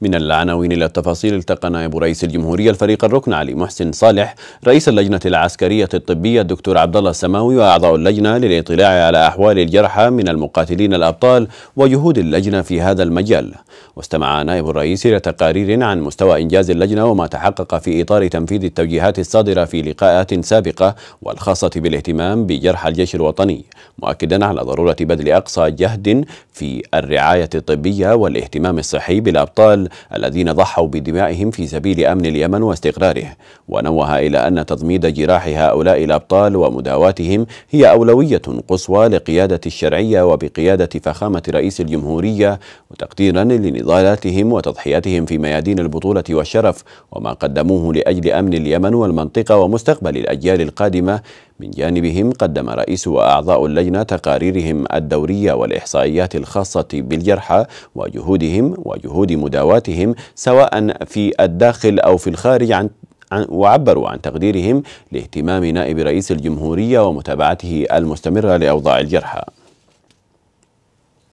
من العناوين إلى التفاصيل التقى نائب رئيس الجمهورية الفريق الركن علي محسن صالح رئيس اللجنة العسكرية الطبية الدكتور عبد الله السماوي وأعضاء اللجنة للاطلاع على أحوال الجرحى من المقاتلين الأبطال وجهود اللجنة في هذا المجال واستمع نائب الرئيس إلى تقارير عن مستوى إنجاز اللجنة وما تحقق في إطار تنفيذ التوجيهات الصادرة في لقاءات سابقة والخاصة بالاهتمام بجرحى الجيش الوطني مؤكدا على ضرورة بذل أقصى جهد في الرعاية الطبية والاهتمام الصحي بالأبطال الذين ضحوا بدمائهم في سبيل أمن اليمن واستقراره ونوه إلى أن تضميد جراح هؤلاء الأبطال ومداواتهم هي أولوية قصوى لقيادة الشرعية وبقيادة فخامة رئيس الجمهورية وتقديرا لنضالاتهم وتضحياتهم في ميادين البطولة والشرف وما قدموه لأجل أمن اليمن والمنطقة ومستقبل الأجيال القادمة من جانبهم قدم رئيس وأعضاء اللجنة تقاريرهم الدورية والإحصائيات الخاصة بالجرحى وجهودهم وجهود مداواتهم سواء في الداخل أو في الخارج عن وعبروا عن تقديرهم لاهتمام نائب رئيس الجمهورية ومتابعته المستمرة لأوضاع الجرحى